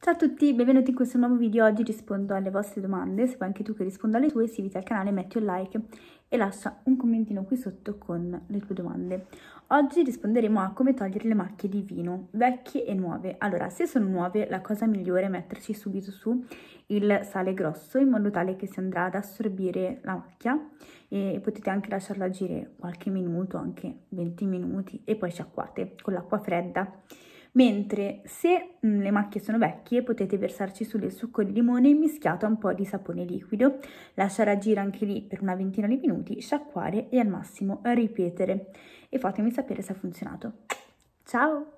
Ciao a tutti, benvenuti in questo nuovo video. Oggi rispondo alle vostre domande, se vuoi anche tu che risponda alle tue, iscriviti al canale, metti un like e lascia un commentino qui sotto con le tue domande. Oggi risponderemo a come togliere le macchie di vino, vecchie e nuove. Allora, se sono nuove, la cosa migliore è metterci subito su il sale grosso in modo tale che si andrà ad assorbire la macchia e potete anche lasciarla agire qualche minuto, anche 20 minuti e poi sciacquate con l'acqua fredda mentre se mh, mm, le macchie sono vecchie potete versarci su del succo di limone mischiato a un po' di sapone liquido, lasciare agire anche lì per una ventina di minuti, sciacquare e al massimo ripetere. E fatemi sapere se ha funzionato. Ciao!